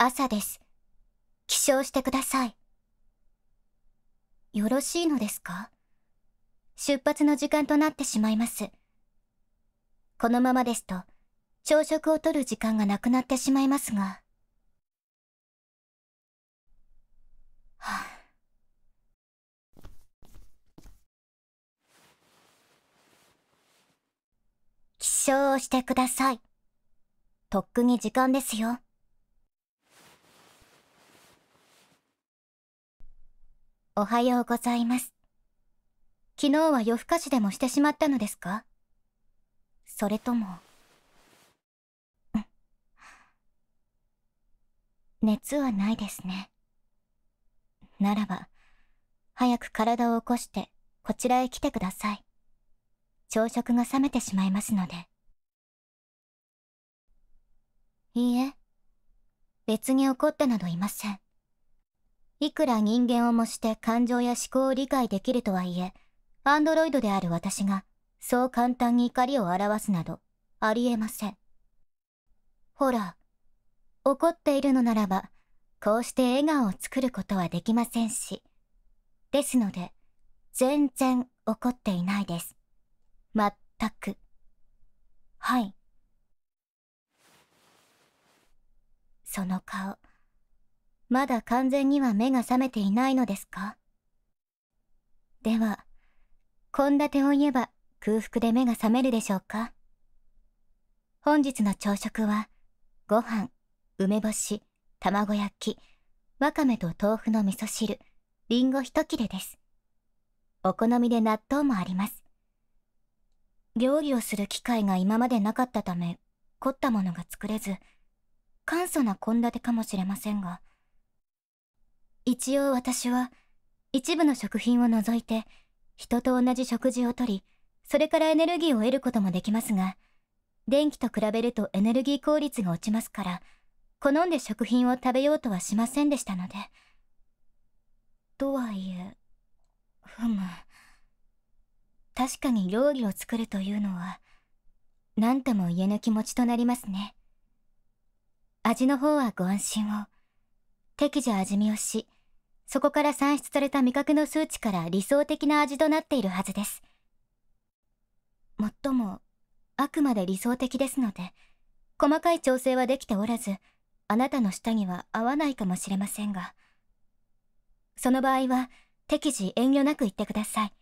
朝です。起床してください。よろしいのですか出発の時間となってしまいます。このままですと、朝食をとる時間がなくなってしまいますが。はあ起床をしてください。とっくに時間ですよ。おはようございます。昨日は夜更かしでもしてしまったのですかそれとも、熱はないですね。ならば、早く体を起こしてこちらへ来てください。朝食が冷めてしまいますので。いいえ、別に怒ってなどいません。いくら人間を模して感情や思考を理解できるとはいえ、アンドロイドである私が、そう簡単に怒りを表すなど、ありえません。ほら、怒っているのならば、こうして笑顔を作ることはできませんし。ですので、全然怒っていないです。まったく。はい。その顔。まだ完全には目が覚めていないのですかでは、献立を言えば空腹で目が覚めるでしょうか本日の朝食は、ご飯、梅干し、卵焼き、わかめと豆腐の味噌汁、りんご一切れです。お好みで納豆もあります。料理をする機会が今までなかったため、凝ったものが作れず、簡素な献立かもしれませんが、一応私は、一部の食品を除いて、人と同じ食事をとり、それからエネルギーを得ることもできますが、電気と比べるとエネルギー効率が落ちますから、好んで食品を食べようとはしませんでしたので。とはいえ、ふむ。確かに料理を作るというのは、何とも言えぬ気持ちとなりますね。味の方はご安心を。適時味見をし、そこから算出された味覚の数値から理想的な味となっているはずです。もっとも、あくまで理想的ですので、細かい調整はできておらず、あなたの舌には合わないかもしれませんが。その場合は、適時遠慮なく言ってください。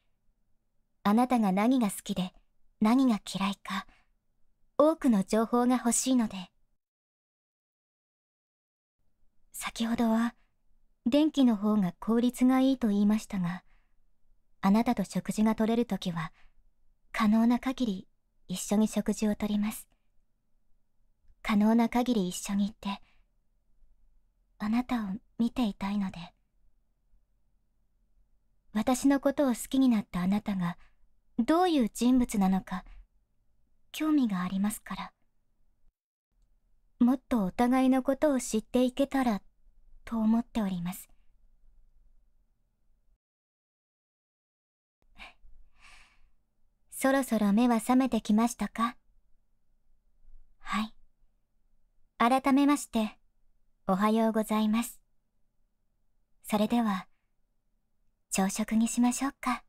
あなたが何が好きで、何が嫌いか、多くの情報が欲しいので。先ほどは、電気の方が効率がいいと言いましたが、あなたと食事が取れるときは、可能な限り一緒に食事を取ります。可能な限り一緒に行って、あなたを見ていたいので。私のことを好きになったあなたが、どういう人物なのか、興味がありますから。もっとお互いのことを知っていけたらと思っております そろそろ目は覚めてきましたかはい改めましておはようございますそれでは朝食にしましょうか